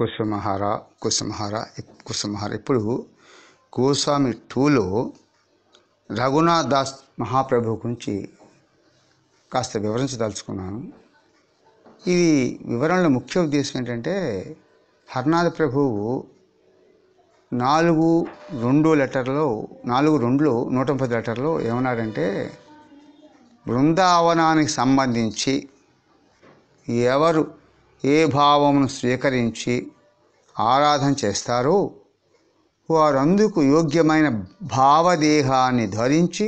కుసుమహార కుసుమహార కుసుమహార ఇప్పుడు గోస్వామి టూలో రఘునాథ్ దాస్ మహాప్రభు గురించి కాస్త వివరించదలుచుకున్నాను ఇది వివరణలో ముఖ్య ఉద్దేశం ఏంటంటే హర్నాథ్ ప్రభువు నాలుగు రెండు లెటర్లో నాలుగు రెండులో నూట ముప్పై లెటర్లో ఏమన్నారంటే బృందావనానికి సంబంధించి ఎవరు ఏ భావమును స్వీకరించి ఆరాధన చేస్తారో వారందుకు యోగ్యమైన భావదేహాన్ని ధరించి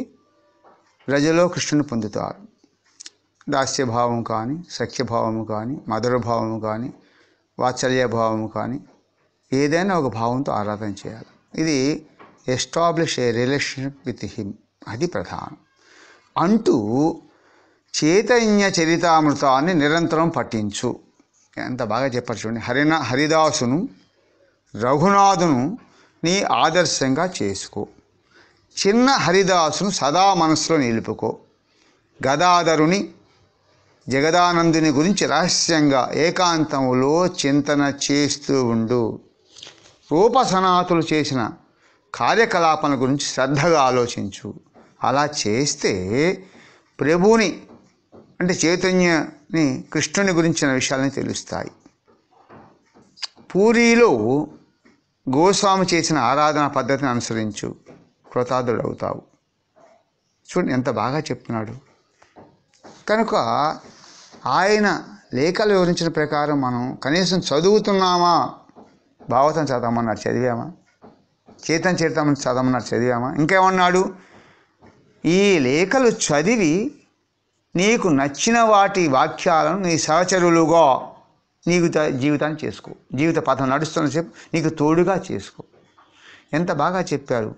ప్రజలో కృష్ణుని పొందుతారు దాస్యభావం కానీ సఖ్యభావము కానీ మధురభావము కానీ వాత్సల్యభావము కానీ ఏదైనా ఒక భావంతో ఆరాధన చేయాలి ఇది establish a relationship with him అది ప్రధానం అంటూ చైతన్య చరితామృతాన్ని నిరంతరం పఠించు ఎంత బాగా చెప్పారు చూడండి హరినా హరిదాసును రఘునాథును నీ ఆదర్శంగా చేసుకో చిన్న హరిదాసును సదా మనసులో నిలుపుకో గదాధరుని జగదానందుని గురించి రహస్యంగా ఏకాంతంలో చింతన చేస్తూ ఉండు రూప సనాతులు చేసిన కార్యకలాపాల గురించి శ్రద్ధగా ఆలోచించు అలా చేస్తే ప్రభుని అంటే చైతన్య ని కృష్ణుని గురించిన విషయాలని తెలుస్తాయి పూరిలో గోస్వామి చేసిన ఆరాధన పద్ధతిని అనుసరించు కృతార్థుడవుతావు చూడండి ఎంత బాగా చెప్తున్నాడు కనుక ఆయన లేఖలు వివరించిన ప్రకారం మనం కనీసం చదువుతున్నామా భావతం చదవమన్నారు చదివామా చేతం చేతామని చదవమన్నారు చదివామా ఇంకేమన్నాడు ఈ లేఖలు చదివి నీకు నచ్చిన వాటి వాక్యాలను నీ సహచరులుగా నీకు జీవితాన్ని చేసుకో జీవిత పథం నడుస్తున్నసేపు నీకు తోడుగా చేసుకో ఎంత బాగా చెప్పారు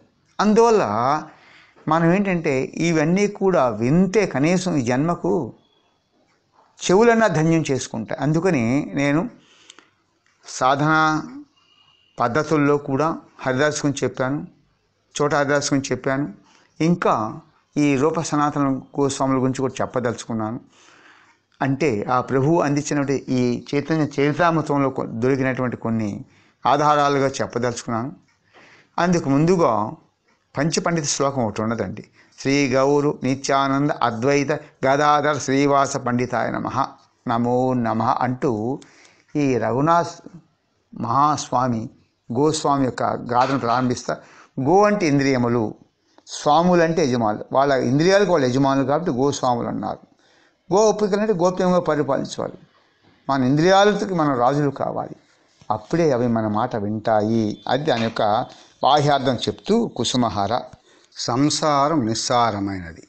అందువల్ల మనం ఏంటంటే ఇవన్నీ కూడా వింతే కనీసం ఈ జన్మకు చెవులన్నా ధన్యం చేసుకుంటా అందుకని నేను సాధన పద్ధతుల్లో కూడా హరిదాసుకుని చెప్పాను చోట హరిదాసుకుని చెప్పాను ఇంకా ఈ రూప సనాతన గోస్వాముల గురించి కూడా చెప్పదలుచుకున్నాను అంటే ఆ ప్రభువు అందించినటువంటి ఈ చైతన్య చరితామృతంలో దొరికినటువంటి కొన్ని ఆధారాలుగా చెప్పదలుచుకున్నాను అందుకు ముందుగా పంచపండిత శ్లోకం ఒకటి ఉన్నదండి శ్రీ గౌరు నిత్యానంద అద్వైత గదాధర శ్రీవాస పండితాయ నమ నమో నమ అంటూ ఈ రఘునాథ్ మహాస్వామి గోస్వామి యొక్క గాథను ప్రారంభిస్తా గో అంటే ఇంద్రియములు స్వాములు అంటే యజమానులు వాళ్ళ ఇంద్రియాలకు వాళ్ళు యజమానులు కాబట్టి గోస్వాములు అన్నారు గో ఒప్పికలు అంటే గోప్యంగా పరిపాలించేవాళ్ళు మన ఇంద్రియాలకి మనం రాజులు కావాలి అప్పుడే అవి మన మాట వింటాయి అది దాని యొక్క బాహ్యార్థం చెప్తూ కుసుమహార సంసారం నిస్సారమైనది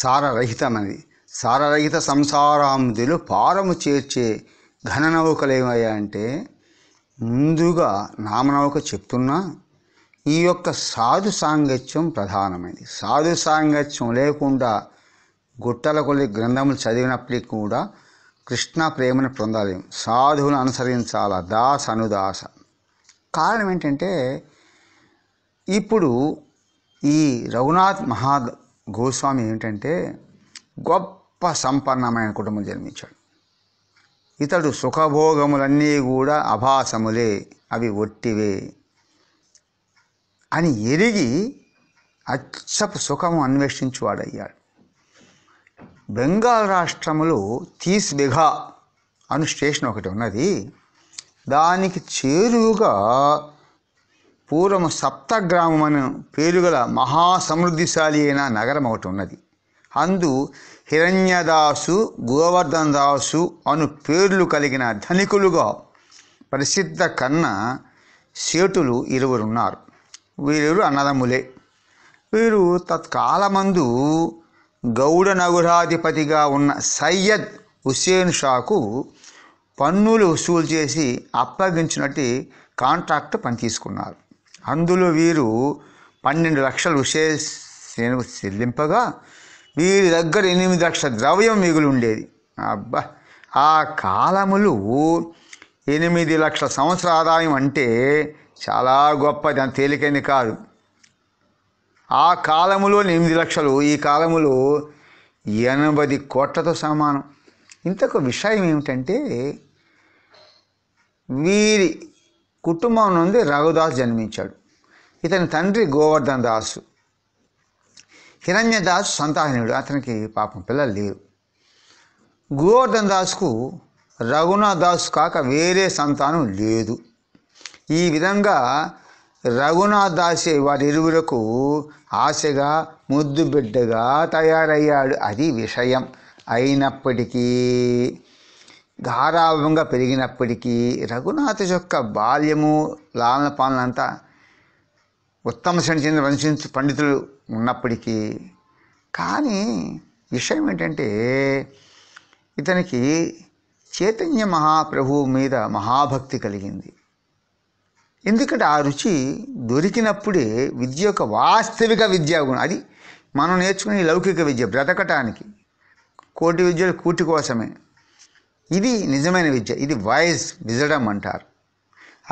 సారరహితమైనది సారరహిత సంసారాంధులు పారము చేర్చే ఘన నౌకలు ఏమయ్యాయంటే ముందుగా నామనౌక చెప్తున్నా ఈ యొక్క సాధు సాంగత్యం ప్రధానమైనది సాధు సాంగత్యం లేకుండా గుట్టల కొలి గ్రంథములు చదివినప్పటికీ కూడా కృష్ణ ప్రేమను పొందలేము సాధువులు అనుసరించాల దాస అనుదాస కారణం ఏంటంటే ఇప్పుడు ఈ రఘునాథ్ మహా గోస్వామి ఏంటంటే గొప్ప సంపన్నమైన కుటుంబం జన్మించాడు ఇతడు సుఖభోగములన్నీ కూడా అభాసములే అవి ఒట్టివే అని ఎరిగి అచ్చపు సుఖము అన్వేషించువాడయ్యాడు బెంగాల్ రాష్ట్రములో తీస్ బిఘా అను స్టేషన్ ఒకటి ఉన్నది దానికి చేరువుగా పూర్వము సప్తగ్రామం అను పేరుగల మహాసమృద్ధిశాలి అయిన నగరం ఒకటి ఉన్నది అందు హిరణ్యదాసు గోవర్ధన్ దాసు అను పేర్లు కలిగిన ధనికులుగా ప్రసిద్ధ కన్న సేటులు ఇరువురున్నారు వీరు అన్నదమ్ములే వీరు తత్కాలమందు గౌడ నగురాధిపతిగా ఉన్న సయ్యద్ హుస్సేన్ షాకు పన్నులు వసూలు చేసి అప్పగించినట్టు కాంట్రాక్ట్ పని తీసుకున్నారు అందులో వీరు పన్నెండు లక్షలు హుసేన్కు చెల్లింపగా వీరి దగ్గర ఎనిమిది లక్షల ద్రవ్యం మిగులు ఉండేది అబ్బా ఆ కాలములు ఎనిమిది లక్షల సంవత్సర ఆదాయం అంటే చాలా గొప్పది అంత తేలికైంది కాదు ఆ కాలములో ఎనిమిది లక్షలు ఈ కాలములో ఎనభై కోట్లతో సమానం ఇంతకు విషయం ఏమిటంటే వీరి కుటుంబం నుండి రఘుదాస్ జన్మించాడు ఇతని తండ్రి గోవర్ధన్ దాసు హిరణ్యదాస్ సంతాహనుడు అతనికి పాపం పిల్లలు లేరు గోవర్ధన్ దాస్కు రఘునాథ్ దాస్ కాక వేరే సంతానం లేదు ఈ విధంగా రఘునాథాసే ఇరువురకు ఆశగా ముద్దు బిడ్డగా తయారయ్యాడు అది విషయం అయినప్పటికీ గారాభంగా పెరిగినప్పటికీ రఘునాథ్ యొక్క బాల్యము లాలన పాలన అంతా ఉత్తమ చెందిన వంశించు పండితులు ఉన్నప్పటికీ కానీ విషయం ఏంటంటే ఇతనికి చైతన్య మహాప్రభువు మీద మహాభక్తి కలిగింది ఎందుకంటే ఆ రుచి దొరికినప్పుడే విద్య యొక్క వాస్తవిక విద్యాగుణం అది మనం నేర్చుకునే లౌకిక విద్య బ్రతకటానికి కోటి విద్యలు కూటి కోసమే ఇది నిజమైన విద్య ఇది వాయిస్ విజడం అంటారు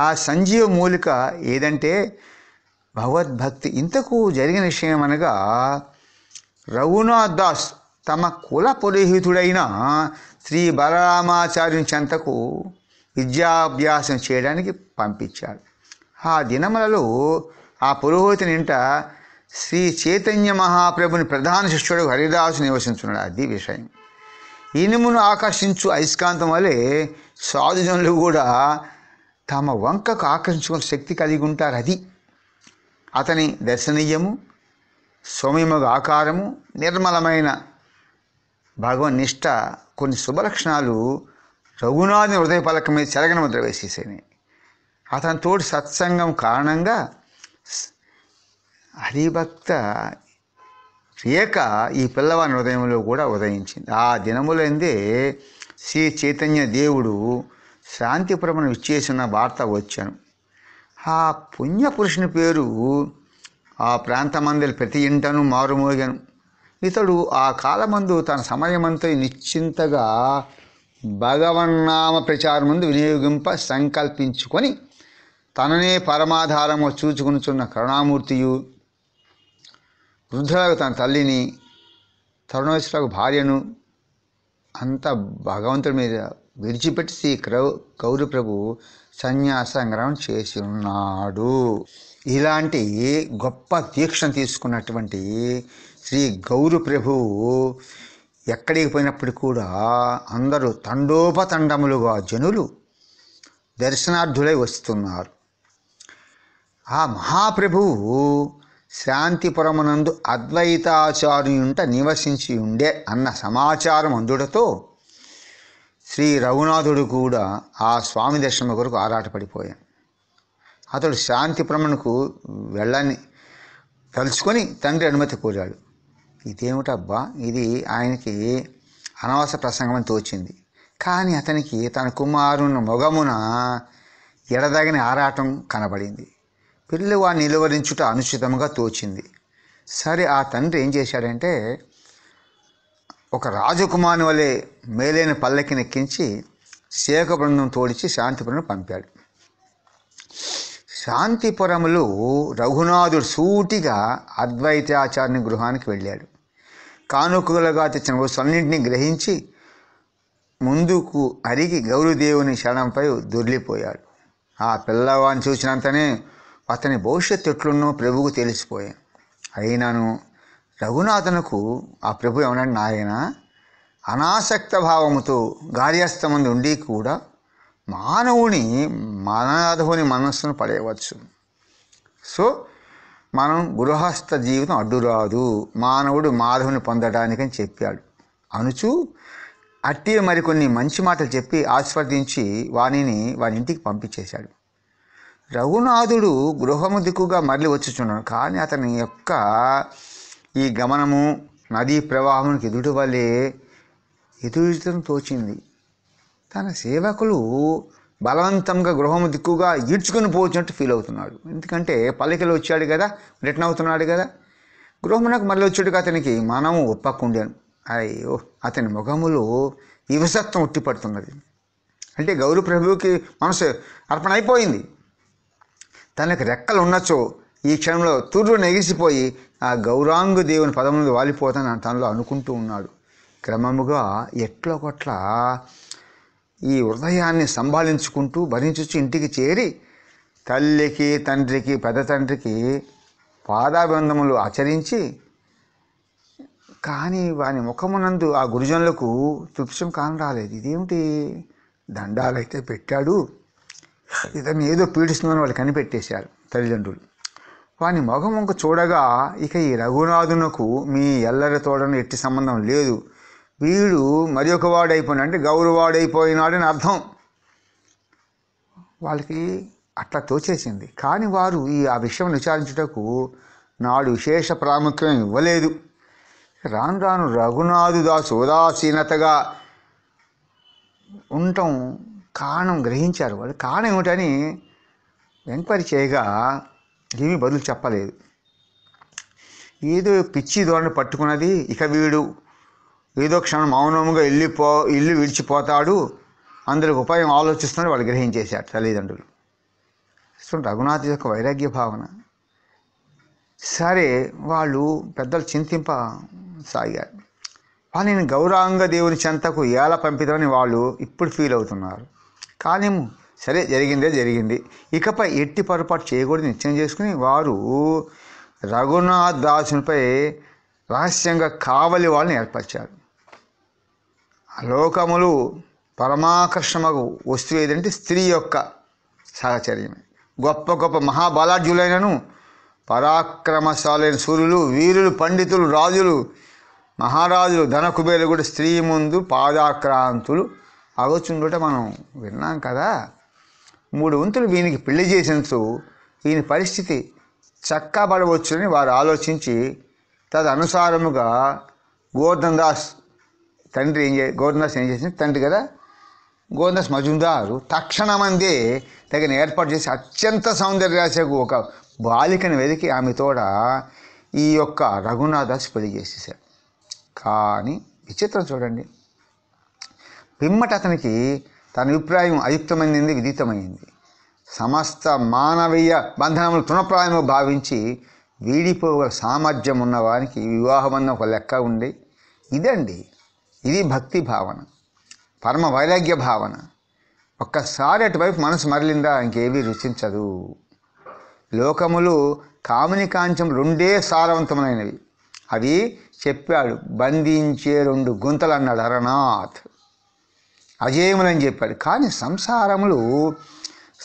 ఆ సంజీవ మూలిక ఏదంటే భగవద్భక్తి ఇంతకు జరిగిన విషయం అనగా రఘునాథ్ దాస్ తమ కుల పురోహితుడైన శ్రీ బలరామాచార్యుని చెంతకు విద్యాభ్యాసం చేయడానికి పంపించాడు ఆ దినములలో ఆ పురోహితుని ఇంట శ్రీ చైతన్య మహాప్రభుని ప్రధాన శిష్యుడు హరిదాసు నివసించున్నాడు అది విషయం ఇనుమును ఆకర్షించు అయస్కాంతం వలె సాధుజనులు కూడా తమ వంకకు ఆకర్షించుకునే శక్తి కలిగి ఉంటారు అది అతని దర్శనీయము సౌమ్యముగ ఆకారము నిర్మలమైన భగవన్ నిష్ట కొన్ని శుభలక్షణాలు రఘునాథుని హృదయ పలక మీద చెరగన ముద్ర వేసేసాయి అతని తోటి సత్సంగం కారణంగా హరిభక్త రేఖ ఈ పిల్లవాని హృదయంలో కూడా ఉదయించింది ఆ దినములందే శ్రీ చైతన్య దేవుడు శాంతిపురమును విచ్చేసిన వార్త వచ్చాను ఆ పుణ్యపురుషుని పేరు ఆ ప్రాంతమందరి ప్రతి ఇంటను మారుమోగాను ఇతడు ఆ కాలమందు తన సమయమంతా నిశ్చింతగా భగవన్నామ ప్రచారం ముందు వినియోగింప సంకల్పించుకొని తననే పరమాధారము చూచుకునిచున్న కరుణామూర్తియు వృద్ధులకు తన తల్లిని తరుణేశ్వరకు భార్యను అంత భగవంతుడి మీద విడిచిపెట్టి శ్రీ గౌరీ ప్రభు గ్రహం చేసి ఉన్నాడు ఇలాంటి గొప్ప దీక్షను తీసుకున్నటువంటి శ్రీ గౌరు ఎక్కడికి పోయినప్పుడు కూడా అందరూ తండోపతండములుగా జనులు దర్శనార్థులై వస్తున్నారు ఆ మహాప్రభువు శాంతిపురమునందు అద్వైతాచార్యుంట నివసించి ఉండే అన్న సమాచారం అందుడతో శ్రీ రఘునాథుడు కూడా ఆ స్వామి దర్శనం కొరకు ఆరాటపడిపోయాను అతడు శాంతిపురమునకు వెళ్ళని తలుచుకొని తండ్రి అనుమతి కోరాడు ఇదేమిటబ్బా ఇది ఆయనకి అనవసర ప్రసంగం తోచింది కానీ అతనికి తన కుమారుని మొగమున ఎడదగిన ఆరాటం కనబడింది పిల్లవాడిని నిలువరించుట అనుచితంగా తోచింది సరే ఆ తండ్రి ఏం చేశాడంటే ఒక రాజకుమారుని వలె మేలైన పల్లకినెక్కించి శేఖ బృందం తోడిచి శాంతిపురం పంపాడు శాంతిపురములు రఘునాథుడు సూటిగా అద్వైతాచార్య గృహానికి వెళ్ళాడు కానుకలుగా తెచ్చిన వస్తువులన్నింటినీ గ్రహించి ముందుకు అరిగి గౌరీదేవుని శరణంపై దొర్లిపోయాడు ఆ పిల్లవాడిని చూసినంతనే అతని భవిష్యత్తు ఎట్లున్నో ప్రభువుకు తెలిసిపోయాను అయినాను రఘునాథనకు ఆ ప్రభు ఏమన్నా నాయన అనాసక్త భావముతో గార్యస్తమంది ఉండి కూడా మానవుని మానవుని మనస్సును పడేయవచ్చు సో మనం గృహస్థ జీవితం అడ్డురాదు మానవుడు మాధవుని పొందడానికని చెప్పాడు అనుచు అట్టి మరికొన్ని మంచి మాటలు చెప్పి ఆస్వాదించి వాణిని వాని ఇంటికి పంపించేశాడు రఘునాథుడు గృహము దిక్కుగా మరలి వచ్చుచున్నాడు కానీ అతని యొక్క ఈ గమనము నదీ ప్రవాహానికి ఎదుటి వల్లే ఎదురుతం తోచింది తన సేవకులు బలవంతంగా గృహము దిక్కుగా ఈడ్చుకొని పోచినట్టు ఫీల్ అవుతున్నాడు ఎందుకంటే పల్లెకలు వచ్చాడు కదా రిటర్న్ అవుతున్నాడు కదా గృహమునకు మళ్ళీ వచ్చాడు అతనికి మనము ఒప్పకుండాను అయ్యో అతని ముఖములో వివసత్వం ఉట్టిపడుతున్నది అంటే గౌరవ ప్రభువుకి మనసు అర్పణ అయిపోయింది తనకు రెక్కలు ఉండొచ్చు ఈ క్షణంలో తుర్రు నెగిసిపోయి ఆ గౌరాంగు దేవుని పదముందు వాలిపోతానని తనలో అనుకుంటూ ఉన్నాడు క్రమముగా ఎట్ల కొట్ల ఈ హృదయాన్ని సంభాళించుకుంటూ భరించుచు ఇంటికి చేరి తల్లికి తండ్రికి పెద్ద తండ్రికి పాదాబంధములు ఆచరించి కానీ వాని ముఖమునందు ఆ గురుజనులకు తృప్సం కానరాలేదు ఇదేమిటి దండాలైతే పెట్టాడు ఇతన్ని ఏదో పీడిస్తుందని వాళ్ళు కనిపెట్టేశారు తల్లిదండ్రులు వాని మగం వంక చూడగా ఇక ఈ రఘునాథునకు మీ ఎల్లరి తోడను ఎట్టి సంబంధం లేదు వీడు మరి ఒక వాడైపోయిన అంటే గౌరవాడైపోయినాడని అర్థం వాళ్ళకి అట్లా తోచేసింది కానీ వారు ఈ ఆ విషయం విచారించుటకు నాడు విశేష ప్రాముఖ్యం ఇవ్వలేదు రాను రాను రఘునాథు దాసు ఉదాసీనతగా ఉండటం కారణం గ్రహించారు వాళ్ళు కారణం ఏమిటని ఎంక్వైరీ చేయగా ఏమీ బదులు చెప్పలేదు ఏదో పిచ్చి ధోరణి పట్టుకున్నది ఇక వీడు ఏదో క్షణం మౌనంగా వెళ్ళిపో ఇల్లు విడిచిపోతాడు అందరికి ఉపాయం ఆలోచిస్తున్నాడు వాళ్ళు గ్రహించేశారు తల్లిదండ్రులు చూడండి రఘునాథ్ యొక్క వైరాగ్య భావన సరే వాళ్ళు పెద్దలు చింతింప సాగారు వాళ్ళని గౌరాంగ దేవుని చెంతకు ఎలా పంపిద్దామని వాళ్ళు ఇప్పుడు ఫీల్ అవుతున్నారు కానీ సరే జరిగిందే జరిగింది ఇకపై ఎట్టి పొరపాటు చేయకూడదు నిశ్చయం చేసుకుని వారు రఘునాథ్ దాసునిపై రహస్యంగా కావలి వాళ్ళని ఏర్పరిచారు లోకములు పరమాకర్షమకు వస్తువు ఏదంటే స్త్రీ యొక్క సహచర్యమే గొప్ప గొప్ప మహాబలాఢ్యులైనను పరాక్రమశాలైన సూర్యులు వీరులు పండితులు రాజులు మహారాజులు ధనకుబేలు కూడా స్త్రీ ముందు పాదాక్రాంతులు ఆలోచనలుట మనం విన్నాం కదా మూడు వంతులు వీనికి పెళ్లి చేసినట్లు ఈయన పరిస్థితి చక్కబడవచ్చునని వారు ఆలోచించి తదనుసారముగా గోవర్ధన్ దాస్ తండ్రి ఏం చే గోవర్ధన్ దాస్ ఏం చేసింది తండ్రి కదా గోవర్ధన్ దాస్ మజుందారు తక్షణమందే తగిన ఏర్పాటు చేసి అత్యంత సౌందర్యాశకు ఒక బాలికను వెతికి ఆమె తోడ ఈ యొక్క రఘునాథ్ దాస్ పెళ్లి చేసేసారు కానీ విచిత్రం చూడండి పిమ్మట అతనికి తన అభిప్రాయం అయుక్తమైంది విదితమైంది సమస్త మానవీయ బంధనములు తృణప్రాయము భావించి వీడిపోగల సామర్థ్యం ఉన్నవానికి అన్న ఒక లెక్క ఉండి ఇదండి ఇది భక్తి భావన పరమ వైరాగ్య భావన ఒక్కసారి అటువైపు మనసు మరలిందా ఇంకేమీ రుచించదు లోకములు కాముని కాంచం రెండే సారవంతమైనవి అవి చెప్పాడు బంధించే రెండు గుంతలు అన్నాడు హరనాథ్ అజేయములని చెప్పాడు కానీ సంసారములు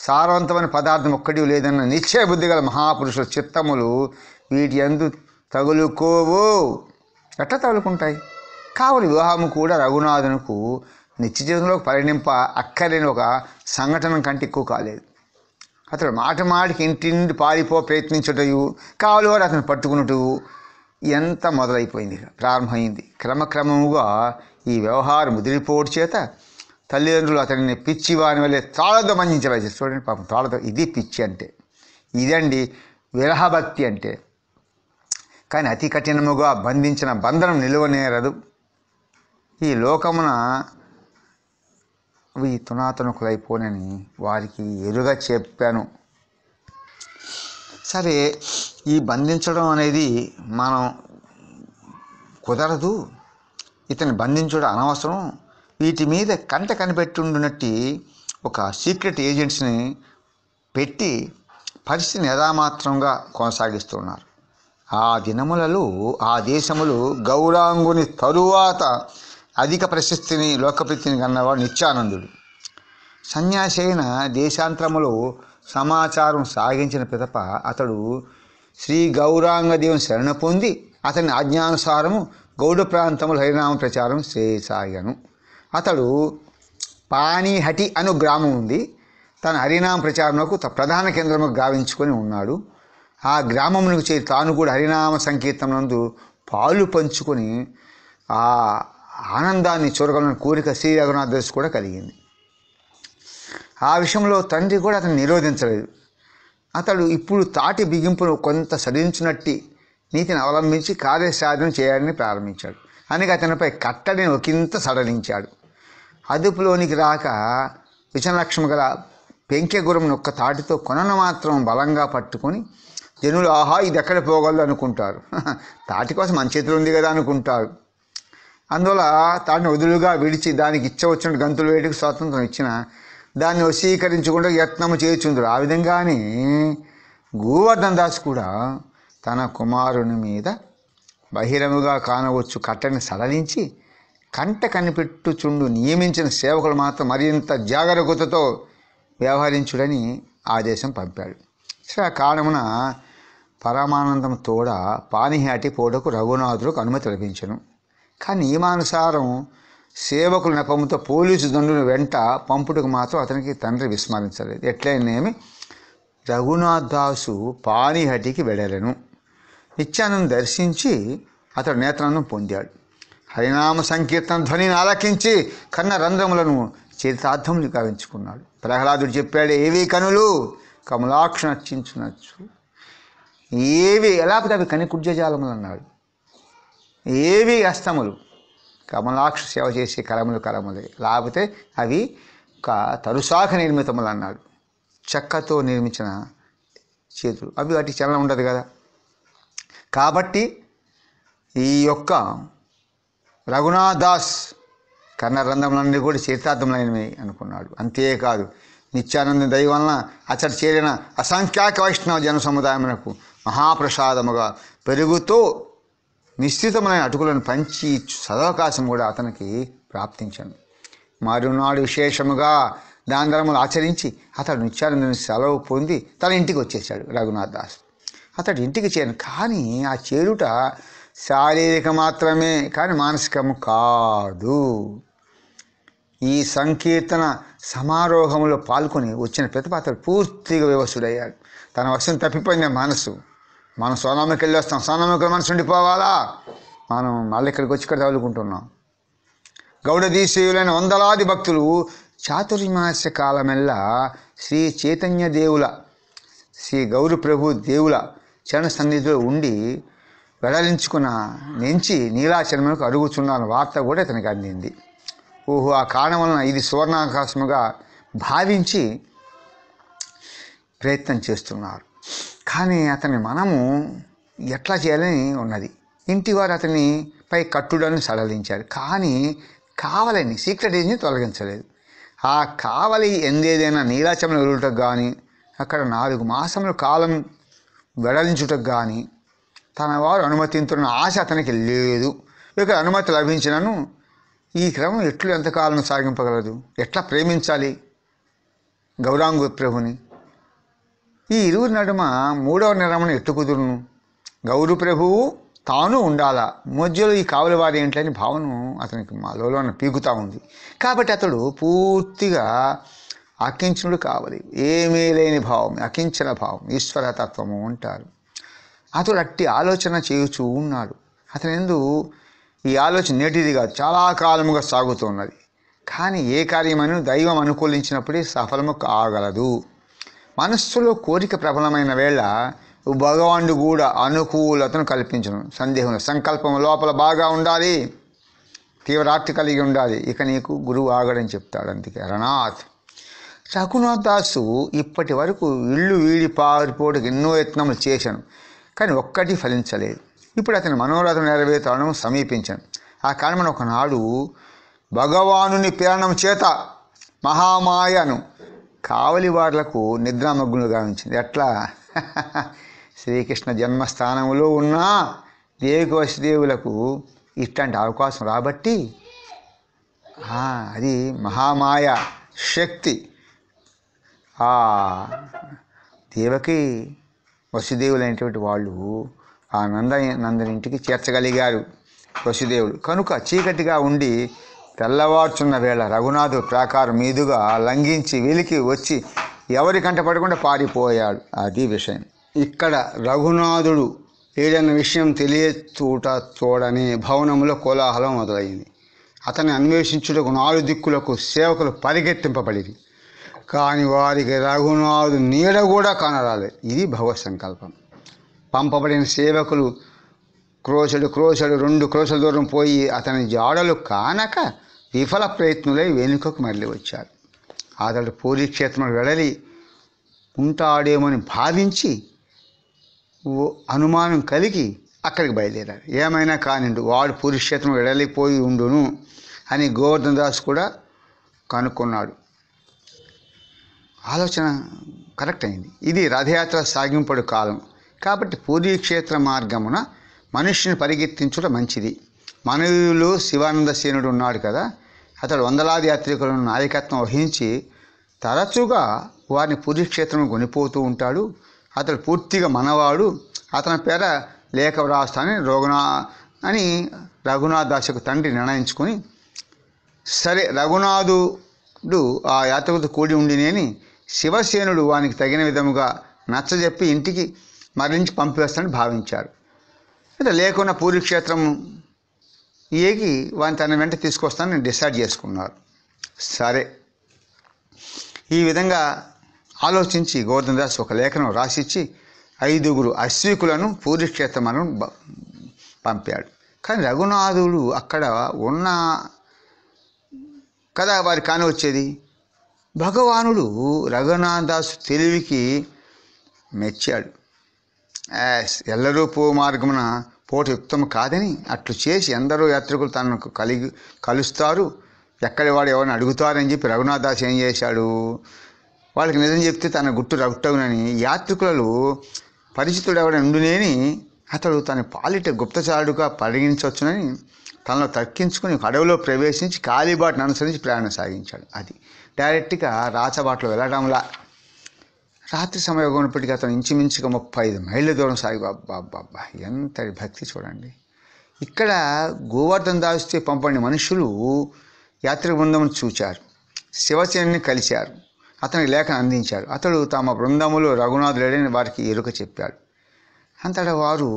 సారవంతమైన పదార్థం ఒక్కటి లేదన్న నిశ్చయ బుద్ధి గల మహాపురుషుల చిత్తములు వీటి అందు తగులుకోవు ఎట్లా తగులుకుంటాయి కావలి వివాహము కూడా రఘునాథునుకు నిత్య జీవితంలో పరిణింప అక్కర్లేని ఒక సంఘటన కంటే ఎక్కువ కాలేదు అతడు మాట మాటికి ఇంటింటి పారిపో ప్రయత్నించుటయు కావాలి వాడు అతను పట్టుకున్నట్టు ఎంత మొదలైపోయింది ప్రారంభమైంది క్రమక్రమముగా ఈ వ్యవహారం ముదిరిపోవడం చేత తల్లిదండ్రులు అతనిని పిచ్చి వాని వల్లే తాళతో మందించవచ్చు చూడండి పాపం తాళతో ఇది పిచ్చి అంటే ఇదండి విరహభక్తి అంటే కానీ అతి కఠినముగా బంధించిన బంధనం నిలువనేరదు ఈ లోకమున అవి తునాతనుకులైపోనని వారికి ఎరుగ చెప్పాను సరే ఈ బంధించడం అనేది మనం కుదరదు ఇతన్ని బంధించడం అనవసరం వీటి మీద కంట కనిపెట్టుండునట్టి ఒక సీక్రెట్ ఏజెంట్స్ని పెట్టి పరిస్థితిని యథామాత్రంగా కొనసాగిస్తున్నారు ఆ దినములలో ఆ దేశములు గౌరాంగుని తరువాత అధిక ప్రశస్తిని లోకప్రీతిని కన్నవాడు నిత్యానందుడు సన్యాసి అయిన దేశాంతరములో సమాచారం సాగించిన పిదప అతడు శ్రీ గౌరాంగదేవుని శరణ పొంది అతని ఆజ్ఞానుసారము గౌడ ప్రాంతములు హరినామ ప్రచారం చేయసాగాను అతడు పానీహటి అను గ్రామం ఉంది తన హరినామ ప్రచారంలో ప్రధాన కేంద్రము గావించుకొని ఉన్నాడు ఆ గ్రామమునకు చేరి తాను కూడా హరినామ సంకీర్తనందు పాలు పంచుకొని ఆ ఆనందాన్ని చూడగలన కోరిక శ్రీ రఘునాథ్ దశ కూడా కలిగింది ఆ విషయంలో తండ్రి కూడా అతను నిరోధించలేదు అతడు ఇప్పుడు తాటి బిగింపును కొంత సరించినట్టి నీతిని అవలంబించి కార్యసాధన చేయాలని ప్రారంభించాడు అందుకే అతనిపై కట్టడిని ఒకంత సడలించాడు అదుపులోనికి రాక విజయలక్ష్మి గల పెంకెగురమును ఒక్క తాటితో కొనను మాత్రం బలంగా పట్టుకొని జనులు ఆహా ఇది ఎక్కడ పోగలదు అనుకుంటారు తాటి కోసం మంచి చేతులు ఉంది కదా అనుకుంటారు అందువల్ల తాటిని వదులుగా విడిచి దానికి ఇచ్చవచ్చిన గంతులు వేటికి స్వాతంత్రం ఇచ్చిన దాన్ని వశీకరించకుండా యత్నము చేయుచుందరు ఆ విధంగానే గోవర్ధన్ దాస్ కూడా తన కుమారుని మీద బహిరముగా కానవచ్చు కట్టని సడలించి కంట కనిపెట్టుచుండు నియమించిన సేవకులు మాత్రం మరింత జాగరూకతతో వ్యవహరించుడని ఆదేశం పంపాడు సరే ఆ కారణమున పరమానందం తోడ పానిహాటి పోటకు రఘునాథులకు అనుమతి లభించను కానీ నియమానుసారం సేవకుల నెపంతో పోలీసు దండుల వెంట పంపుటకు మాత్రం అతనికి తండ్రి విస్మరించలేదు ఎట్లయినేమి రఘునాథ్ దాసు పానిహటికి వెళ్ళలను నిత్యానందం దర్శించి అతడు నేత్రాన్నం పొందాడు హరినామ సంకీర్తన ధ్వనిని ఆలకించి కన్న రంధ్రములను చరితార్థములు కావించుకున్నాడు ప్రహ్లాదుడు చెప్పాడు ఏవి కనులు కమలాక్ష నర్చించునచ్చు ఏవి ఎలాపితే అవి కని కుడ్జజాలములు అన్నాడు ఏవి అస్తములు కమలాక్ష సేవ చేసే కలములు కలములే లేకపోతే అవి ఒక తరుసాఖ నిర్మితములు అన్నాడు చెక్కతో నిర్మించిన చేతులు అవి వాటి చలనం ఉండదు కదా కాబట్టి ఈ యొక్క రఘునాథాస్ కర్ణరంధ్రములన్నీ కూడా చరితార్థములైనవి అనుకున్నాడు అంతేకాదు నిత్యానంద దయ వలన అతడు చేరిన అసంఖ్యాక వైష్ణవ జన సముదాయమునకు మహాప్రసాదముగా పెరుగుతూ నిశ్చితమైన అటుకులను పంచి సదవకాశం కూడా అతనికి ప్రాప్తించాను మరునాడు విశేషముగా దాంధర్మలు ఆచరించి అతడు నిత్యానందని సెలవు పొంది తన ఇంటికి వచ్చేసాడు రఘునాథ్ దాస్ అతడు ఇంటికి చేరిన కానీ ఆ చేరుట శారీరక మాత్రమే కానీ మానసికము కాదు ఈ సంకీర్తన సమారోహంలో పాల్గొని వచ్చిన ప్రతిపాత్ర పూర్తిగా వివసుడయ్యాడు తన వశం తప్పిపోయిన మనసు మనం సోనామకి వెళ్ళి వస్తాం సోనామకి మనసు ఉండిపోవాలా మనం మళ్ళీ ఇక్కడికి వచ్చి ఇక్కడ తగులుకుంటున్నాం గౌడదీశీయులైన వందలాది భక్తులు చాతుర్మాస కాలమెల్లా శ్రీ చైతన్య దేవుల శ్రీ గౌరప్రభు దేవుల చరణ సన్నిధిలో ఉండి వెడలించుకున్న నుంచి నీలాచలములకు అడుగుచున్నాను వార్త కూడా ఇతనికి అందింది ఓహో ఆ కారణం వలన ఇది సువర్ణాకాశముగా భావించి ప్రయత్నం చేస్తున్నారు కానీ అతని మనము ఎట్లా చేయాలని ఉన్నది ఇంటివారు అతని పై కట్టుడని సడలించారు కానీ కావలని సీక్రెట్ ఏజ్ని తొలగించలేదు ఆ కావలి ఎందేదైనా నీలాచమలు ఎదురుటకు కానీ అక్కడ నాలుగు మాసములు కాలం వెడలించుటకు కానీ తన వారు అనుమతించిన ఆశ అతనికి లేదు ఇక అనుమతి లభించినను ఈ క్రమం ఎట్లు ఎంతకాలం సాగింపగలదు ఎట్లా ప్రేమించాలి గౌరాంగు ప్రభుని ఈ ఇరువురి నడుమ మూడవ నిరమణ ఎట్టు కుదురును గౌరు ప్రభువు తాను ఉండాలా మధ్యలో ఈ కావలి వారు ఏంటని భావన అతనికి మాలోన పీకుతూ ఉంది కాబట్టి అతడు పూర్తిగా అకించుడు కావాలి ఏమీ లేని భావం అకించిన భావం ఈశ్వరతత్వము అంటారు అతడు అట్టి ఆలోచన చేయుచూ ఉన్నాడు అతని ఎందు ఈ ఆలోచన నేటిది కాదు చాలా కాలముగా సాగుతున్నది కానీ ఏ కార్యమను దైవం అనుకూలించినప్పుడే సఫలము కాగలదు మనస్సులో కోరిక ప్రబలమైన వేళ భగవానుడు కూడా అనుకూలతను కల్పించను సందేహం సంకల్పం లోపల బాగా ఉండాలి తీవ్రార్తి కలిగి ఉండాలి ఇక నీకు గురువు ఆగడని చెప్తాడు అందుకే రనాథ్ రఘునాథ్ దాసు ఇప్పటి వరకు ఇల్లు వీడి పారిపోటుకు ఎన్నో యత్నములు చేశాను కానీ ఒక్కటి ఫలించలేదు ఇప్పుడు అతని మనోరథం నెరవేరే సమీపించాను ఆ కారణమైన ఒకనాడు భగవానుని ప్రేరణం చేత మహామాయను కావలివార్లకు నిద్రామగ్నులుగా ఉంచింది ఎట్లా శ్రీకృష్ణ జన్మస్థానంలో ఉన్న దేవికి వసుదేవులకు ఇట్లాంటి అవకాశం రాబట్టి అది మహామాయ శక్తి ఆ దేవకి వసుదేవులైనటువంటి వాళ్ళు ఆ నంద నందని ఇంటికి చేర్చగలిగారు వసుదేవులు కనుక చీకటిగా ఉండి తెల్లవార్చున్న వేళ రఘునాథు ప్రాకారం మీదుగా లంఘించి వెలికి వచ్చి ఎవరి కంట పడకుండా పారిపోయాడు అది విషయం ఇక్కడ రఘునాథుడు ఏదైనా విషయం తెలియచూట చూడని భవనంలో కోలాహలం మొదలైంది అతన్ని అన్వేషించుటకు నాలుగు దిక్కులకు సేవకులు పరిగెత్తింపబడింది కానీ వారికి రఘునాథు నీడ కూడా కనరాదు ఇది భగవత్ సంకల్పం పంపబడిన సేవకులు క్రోశడు క్రోశడు రెండు క్రోశల దూరం పోయి అతని జాడలు కానక విఫల ప్రయత్నులై వెనుకకు మళ్ళీ వచ్చారు అతడు పూరిక్షేత్రం వెడలి ఉంటాడేమని భావించి అనుమానం కలిగి అక్కడికి బయలుదేరారు ఏమైనా కానిండు వాడు పురుషేత్రం వెడలిపోయి ఉండును అని గోవర్ధన్ దాస్ కూడా కనుక్కున్నాడు ఆలోచన కరెక్ట్ అయింది ఇది రథయాత్ర సాగింపుడు కాలం కాబట్టి పూర్వీక్షేత్ర మార్గమున మనుష్యుని పరిగెత్తించడం మంచిది మనవిలో శివానందసేనుడు ఉన్నాడు కదా అతడు వందలాది యాత్రికులను నాయకత్వం వహించి తరచుగా వారిని క్షేత్రం కొనిపోతూ ఉంటాడు అతడు పూర్తిగా మనవాడు అతని పేర లేఖ వ్రాస్తానని రఘునా అని రఘునాథ్ దాసుకు తండ్రి నిర్ణయించుకొని సరే రఘునాథుడు ఆ యాత్రికులతో కూడి ఉండినేని శివసేనుడు వానికి తగిన విధముగా నచ్చజెప్పి ఇంటికి మరణించి పంపివేస్తానని భావించారు అంటే లేకున్న పూరిక్షేత్రం ఏకి వాని తన వెంట తీసుకొస్తానని డిసైడ్ చేసుకున్నారు సరే ఈ విధంగా ఆలోచించి గోవర్ధనదాస్ ఒక లేఖనం రాసిచ్చి ఐదుగురు అశ్వికులను పూరిక్షేత్రమను పంపాడు కానీ రఘునాథుడు అక్కడ ఉన్న కదా వారి కాని వచ్చేది భగవానుడు రఘునాథదాసు తెలివికి మెచ్చాడు ఎల్లరూ పో మార్గమున పోటు యుక్తం కాదని అట్లు చేసి ఎందరో యాత్రికులు తనకు కలిగి కలుస్తారు ఎక్కడి వాడు ఎవరిని అడుగుతారని చెప్పి రఘునాథదాస్ ఏం చేశాడు వాళ్ళకి నిజం చెప్తే తన గుట్టు రగుటవునని యాత్రికులలో పరిచితుడు ఎవరైనా ఉండునేని అతడు తన పాలిట గుప్తచారుడుగా పరిగణించవచ్చునని తనలో తక్కించుకుని అడవిలో ప్రవేశించి కాలిబాటును అనుసరించి ప్రయాణం సాగించాడు అది డైరెక్ట్గా రాచబాట్లో వెళ్ళడంలా రాత్రి సమయం ఉన్నప్పటికీ అతను ఇంచుమించుగా ముప్పై ఐదు మైళ్ళ దూరం సాగి బాబా ఎంతటి భక్తి చూడండి ఇక్కడ గోవర్ధన్ దాస్తే పంపని మనుషులు యాత్ర బృందమును చూచారు శివసేనని కలిశారు అతనికి లేఖ అందించారు అతడు తమ బృందములో రఘునాథుడని వారికి ఎరుక చెప్పాడు అంతటా వారు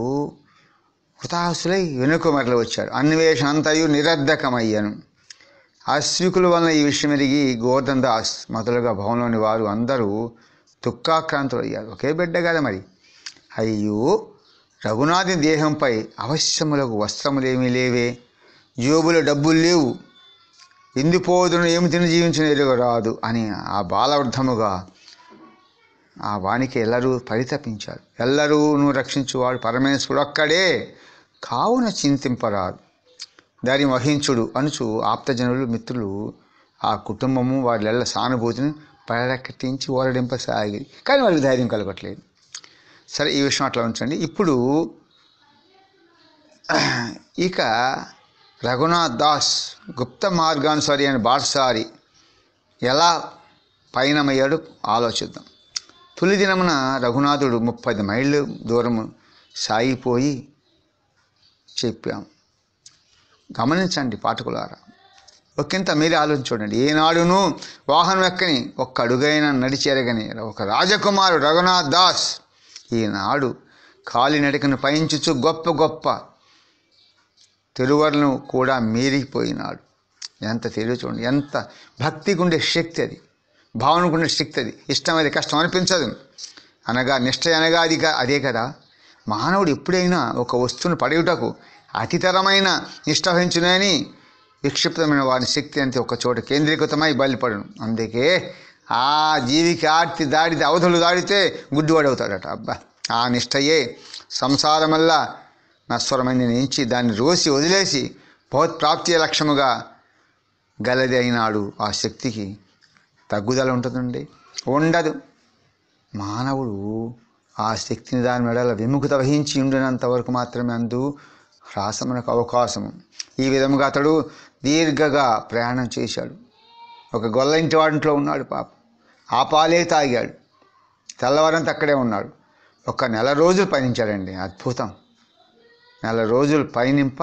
హృతాసులై వెనుక మరలు వచ్చారు అన్వేషణ అంతయు నిరర్ధకమయ్యను ఆస్వికుల వలన ఈ విషయం ఎరిగి గోవర్ధన్ దాస్ మొదలుగా భవనంలోని వారు అందరూ దుఃఖాక్రాంతులు అయ్యారు ఒకే బిడ్డ కదా మరి అయ్యో రఘునాథి దేహంపై అవశ్యములకు వస్త్రములేమీ లేవే జోబులో డబ్బులు లేవు ఎందిపోదును ఏమి తిని జీవించిన రాదు అని ఆ బాలవృద్ధముగా ఆ వానికి ఎల్లరూ పరితపించారు ఎల్లరూ నువ్వు రక్షించువాడు పరమేశ్వరుడు అక్కడే కావున చింతింపరాదు దారి వహించుడు అనుచు ఆప్తజనులు మిత్రులు ఆ కుటుంబము వాళ్ళ సానుభూతిని ప్రకటించి ఓరడింపసాగింది కానీ వాళ్ళకి ధైర్యం కలగట్లేదు సరే ఈ విషయం అట్లా ఉంచండి ఇప్పుడు ఇక రఘునాథ్ దాస్ గుప్త మార్గానుసారి అని బాటసారి ఎలా పయనమయ్యాడు ఆలోచిద్దాం తొలి దినమున రఘునాథుడు ముప్పై మైళ్ళు దూరము సాగిపోయి చెప్పాము గమనించండి పాఠకులారా ఒకంత మీరే ఆలోచించండి ఏనాడును వాహనం ఎక్కని ఒక్క అడుగైనా నడిచెరగని ఒక రాజకుమారు రఘునాథ్ దాస్ ఈనాడు కాలినడకను పయించుచు గొప్ప గొప్ప తెలువర్లను కూడా మీరిపోయినాడు ఎంత తెలివి చూడండి ఎంత భక్తికి ఉండే శక్తి అది భావనకు ఉండే శక్తి అది ఇష్టం కష్టం అనిపించదు అనగా నిష్ట అనగా అది అదే కదా మానవుడు ఎప్పుడైనా ఒక వస్తువును పడేయుటకు అతితరమైన నిష్ఠవహించునని విక్షిప్తమైన వారి శక్తి అంతే ఒక చోట కేంద్రీకృతమై బయలుపడను అందుకే ఆ జీవికి ఆర్తి దాడితే అవధులు దాడితే గుడ్డివాడవుతాడట అబ్బా ఆ నిష్ఠయే సంసారమల్ల నశ్వరమైన నుంచి దాన్ని రోసి వదిలేసి ప్రాప్తి లక్ష్యముగా గలది అయినాడు ఆ శక్తికి తగ్గుదల ఉంటుందండి ఉండదు మానవుడు ఆ శక్తిని దాని మెడల విముఖత వహించి ఉండినంత వరకు మాత్రమే అందు శ్వాసమునకు అవకాశము ఈ విధముగా అతడు దీర్ఘగా ప్రయాణం చేశాడు ఒక గొల్ల ఇంటి వాడింట్లో ఉన్నాడు పాప ఆ పాలే తాగాడు తెల్లవారంతా అక్కడే ఉన్నాడు ఒక నెల రోజులు పయనించాడండి అద్భుతం నెల రోజులు పయనింప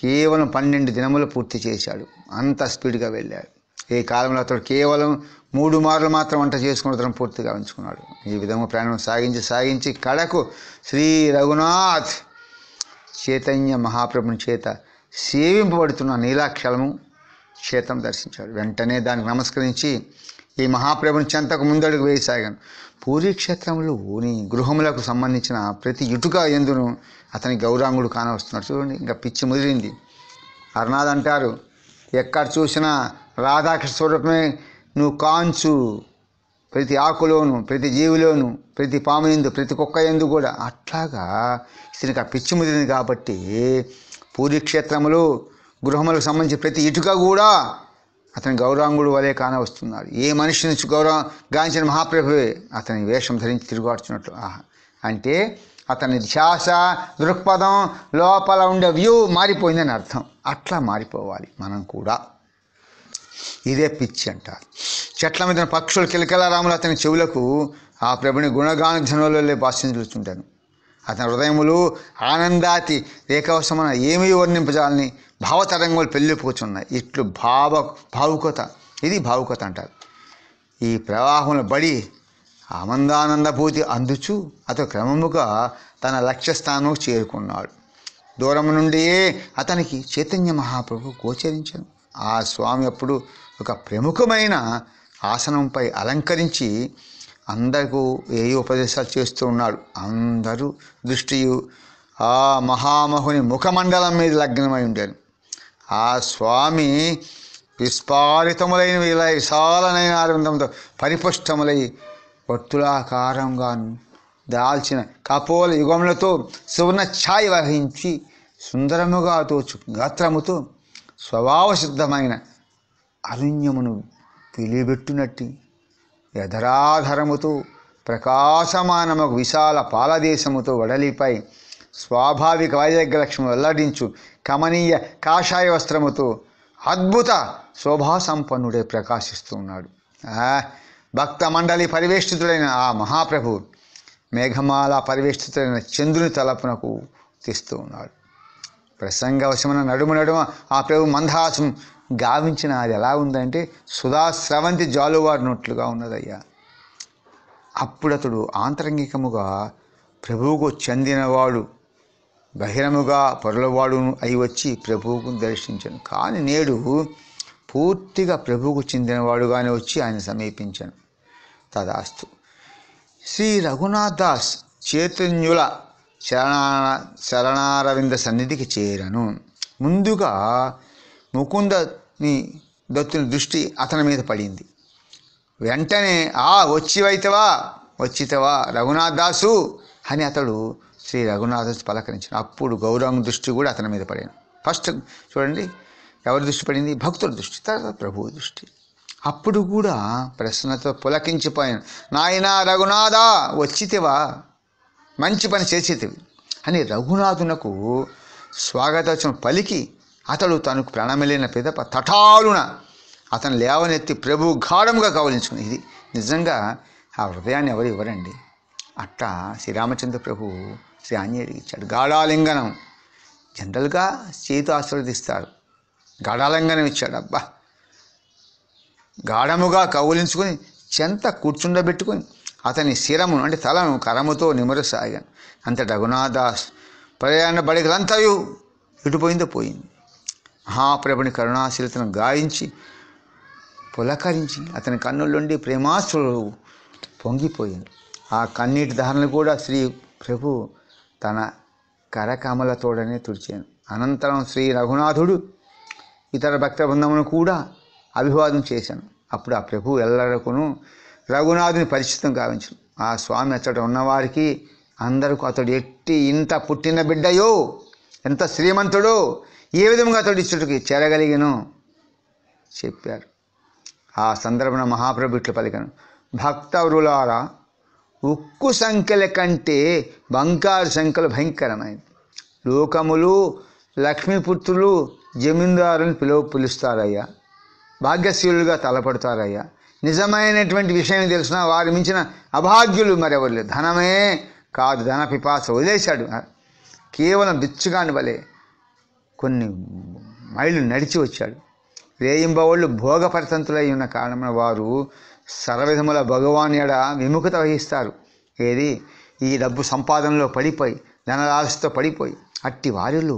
కేవలం పన్నెండు దినములు పూర్తి చేశాడు అంత స్పీడ్గా వెళ్ళాడు ఈ కాలంలో అతడు కేవలం మూడు మార్లు మాత్రం వంట చేసుకుని అతను పూర్తిగా ఉంచుకున్నాడు ఈ విధంగా ప్రయాణం సాగించి సాగించి కడకు శ్రీ రఘునాథ్ చైతన్య మహాప్రభుని చేత సేవింపబడుతున్న నీలాక్షలము క్షేత్రం దర్శించాడు వెంటనే దానికి నమస్కరించి ఈ మహాప్రభుని చెంతకు ముందడుగు వేయసాగాను పూరీక్షేత్రంలో నీ గృహములకు సంబంధించిన ప్రతి ఇటుక ఎందును అతని గౌరాంగుడు కానవస్తున్నాడు చూడండి ఇంకా పిచ్చి ముదిరింది అరునాథ్ అంటారు ఎక్కడ చూసినా రాధాకృష్ణ స్వరూపమే నువ్వు కాంచు ప్రతి ఆకులోను ప్రతి జీవిలోను ప్రతి పాము ఎందు ప్రతి కుక్క ఎందు కూడా అట్లాగా ఇతనికి ఆ పిచ్చి ముదిరింది కాబట్టి పూరిక్షేత్రములు గృహములకు సంబంధించి ప్రతి ఇటుక కూడా అతని గౌరాంగుడు వలె కాన వస్తున్నాడు ఏ మనిషి నుంచి గౌరవ గాంచిన మహాప్రభువే అతని వేషం ధరించి ఆహా అంటే అతని ధ్యాస దృక్పథం లోపల ఉండే వ్యూ మారిపోయిందని అర్థం అట్లా మారిపోవాలి మనం కూడా ఇదే పిచ్చి అంటారు చెట్ల మీద పక్షులు రాములు అతని చెవులకు ఆ ప్రభుని గుణగాన ధనులలో భాషించుతుంటాను అతని హృదయములు ఆనందాతి రేఖవశమన ఏమీ వర్ణింపజాలని భావతరంగులు పెళ్ళిపోచున్నాయి ఇట్లు భావ భావుకత ఇది భావుకత అంటారు ఈ ప్రవాహంలో బడి ఆనందానందభూతి అందుచు అతను క్రమముగా తన లక్ష్యస్థానం చేరుకున్నాడు దూరం నుండియే అతనికి చైతన్య మహాప్రభు గోచరించను ఆ స్వామి అప్పుడు ఒక ప్రముఖమైన ఆసనంపై అలంకరించి అందరికూ ఏ ఉపదేశాలు చేస్తూ ఉన్నాడు అందరూ దృష్టి ఆ మహామహుని ముఖమండలం మీద లగ్నమై ఉండేది ఆ స్వామి విస్పారితములైన ఇలా విశాలనైన ఆనందంతో పరిపుష్టములై వట్టులాకారంగాను దాల్చిన కపోల యుగములతో సువర్ణ ఛాయ్ వహించి సుందరముగా తోచు గాత్రముతో స్వభావసిద్ధమైన అరుణ్యమును పిలిబెట్టునట్టి యధరాధరముతో ప్రకాశమానము విశాల పాలదేశముతో వడలిపై స్వాభావిక వైదగ్యలక్ష్మి వెల్లడించు కమనీయ కాషాయ వస్త్రముతో అద్భుత శోభాసంపన్నుడే ఉన్నాడు భక్త మండలి పరివేష్టితుడైన ఆ మహాప్రభు మేఘమాల పరివేష్టితుడైన చంద్రుని తలపునకు తెస్తూ ఉన్నాడు ప్రసంగవశమున నడుము నడుమ ఆ ప్రభు మందహాసం గావించిన అది ఎలా ఉందంటే సుధా స్రవంతి జాలువాడినట్లుగా ఉన్నదయ్యా అప్పుడు అతడు ఆంతరంగికముగా ప్రభువుకు చెందినవాడు బహిరముగా పొరలవాడు అయి వచ్చి ప్రభువుకు దర్శించాను కానీ నేడు పూర్తిగా ప్రభువుకు చెందినవాడుగానే వచ్చి ఆయన సమీపించాను తదాస్తు శ్రీ రఘునాథ్ దాస్ చైతన్యుల శరణ శరణారవింద సన్నిధికి చేరను ముందుగా ముకుందని దత్తుని దృష్టి అతని మీద పడింది వెంటనే ఆ వచ్చివైతవా వచ్చితవా రఘునాథ్ దాసు అని అతడు శ్రీ రఘునాథ పలకరించాడు అప్పుడు గౌరవం దృష్టి కూడా అతని మీద పడాను ఫస్ట్ చూడండి ఎవరి దృష్టి పడింది భక్తుల దృష్టి తర్వాత ప్రభువు దృష్టి అప్పుడు కూడా ప్రశ్నతో పులకించిపోయాను నాయనా రఘునాథ వచ్చితివా మంచి పని చేసేది అని రఘునాథునకు స్వాగతోచన పలికి అతడు తనకు ప్రాణమిలేన పేద తటాలున అతను లేవనెత్తి ప్రభు గాఢముగా కవలించుకుని ఇది నిజంగా ఆ హృదయాన్ని ఎవరు ఇవ్వరండి అట్టా శ్రీరామచంద్ర ప్రభు శ్రీ ఆంజనేయుడికి ఇచ్చాడు గాఢాలింగనం జనరల్గా చేతు ఆశీర్వదిస్తారు గాఢాలింగనం ఇచ్చాడు అబ్బా గాఢముగా కౌలించుకొని చెంత కూర్చుండబెట్టుకొని అతని శిరమును అంటే తలను కరముతో నిమరసాగాను అంతట రఘునాథాస్ ప్రయాణ బడికలంతయు ఇటుపోయిందో పోయింది మహాప్రభుని కరుణాశీలతను గాయించి పులకరించి అతని నుండి ప్రేమాశ్రులు పొంగిపోయింది ఆ కన్నీటి దహనలు కూడా శ్రీ ప్రభు తన కరకమలతోడనే తుడిచాను అనంతరం శ్రీ రఘునాథుడు ఇతర భక్త బృందమును కూడా అభివాదం చేశాను అప్పుడు ఆ ప్రభు ఎల్లరకును రఘునాథుని పరిచితం గావించను ఆ స్వామి అతడు ఉన్నవారికి అందరికీ అతడు ఎట్టి ఇంత పుట్టిన బిడ్డయో ఎంత శ్రీమంతుడు ఏ విధంగా అతడు ఇచ్చుడికి చేరగలిగను చెప్పారు ఆ సందర్భంలో మహాప్రభు ఇట్లు పలికను భక్తవృలారా ఉక్కు సంఖ్యల కంటే బంకారు సంఖ్యలు భయంకరమైనవి లోకములు లక్ష్మీపుత్రులు జమీందారుని పిలువ పిలుస్తారయ్యా భాగ్యశీలుగా తలపడతారయ్యా నిజమైనటువంటి విషయం తెలిసిన వారి మించిన అభాగ్యులు మరెవరు లేదు ధనమే కాదు ధన పిపాస వదిలేశాడు కేవలం బిచ్చుగాని వలె కొన్ని మైళ్ళు నడిచి వచ్చాడు భోగ భోగపరతంతులై ఉన్న కారణమైన వారు సర్వవిధముల భగవాన్ ఎడ విముఖత వహిస్తారు ఏది ఈ డబ్బు సంపాదనలో పడిపోయి ధనరాశితో పడిపోయి అట్టి వారిలో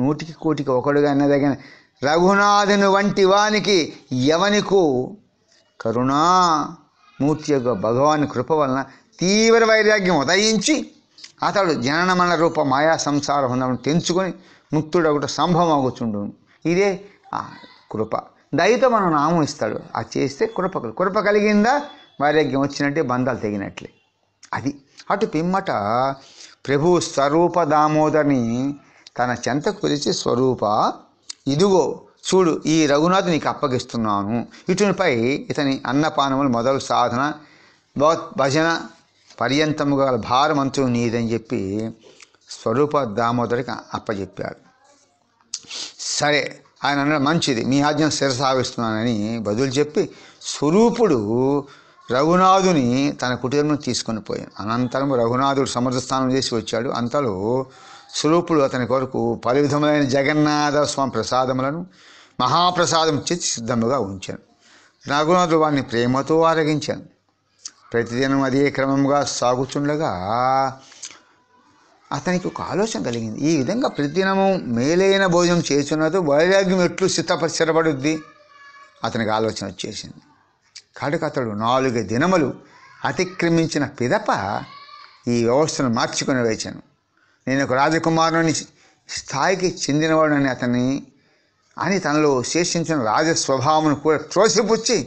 నూటికి కోటికి ఒకడుగా అన్నదగిన రఘునాథుని వంటి వానికి ఎవనికో కరుణామూర్తి యొక్క భగవాన్ కృప వలన తీవ్ర వైరాగ్యం ఉదయించి అతడు జనన మరణ రూప మాయా సంసార హుందమును తెంచుకొని సంభవం అవుచుండు ఇదే కృప దయతో మనం నామం ఇస్తాడు అది చేస్తే కృప కృప కలిగిందా వైరాగ్యం వచ్చినట్టే బంధాలు తెగినట్లే అది అటు పిమ్మట ప్రభు స్వరూప దామోదర్ని తన చెంతకు పిలిచి స్వరూప ఇదిగో చూడు ఈ రఘునాథ్ నీకు అప్పగిస్తున్నాను ఇటునిపై ఇతని అన్నపానములు మొదలు సాధన భజన పర్యంతము గల భారమంతు నీదని చెప్పి స్వరూప దామోదరికి అప్పచెప్పాడు సరే ఆయన అన్న మంచిది మీ స్థిర శిరసావిస్తున్నానని బదులు చెప్పి స్వరూపుడు రఘునాథుని తన కుటుంబం తీసుకొని పోయాను అనంతరం రఘునాథుడు స్థానం చేసి వచ్చాడు అంతలో స్వరూపుడు అతని కొరకు పలు విధములైన జగన్నాథ స్వామి ప్రసాదములను మహాప్రసాదం చేసి సిద్ధముగా ఉంచాను రఘునాథుడు వారిని ప్రేమతో ఆరగించాను ప్రతిదినం అదే క్రమంగా సాగుతుండగా అతనికి ఒక ఆలోచన కలిగింది ఈ విధంగా ప్రతిదినము మేలైన భోజనం చేస్తున్నదో వైరాగ్యం ఎట్లు స్థితపరిచరబడుద్ది అతనికి ఆలోచన వచ్చేసింది కాడుక అతడు నాలుగు దినములు అతిక్రమించిన పిదప ఈ వ్యవస్థను మార్చుకుని వేచాను నేను ఒక రాజకుమారుని స్థాయికి అని అతన్ని అని తనలో శేషించిన రాజస్వభావమును కూడా త్రోసిపుచ్చి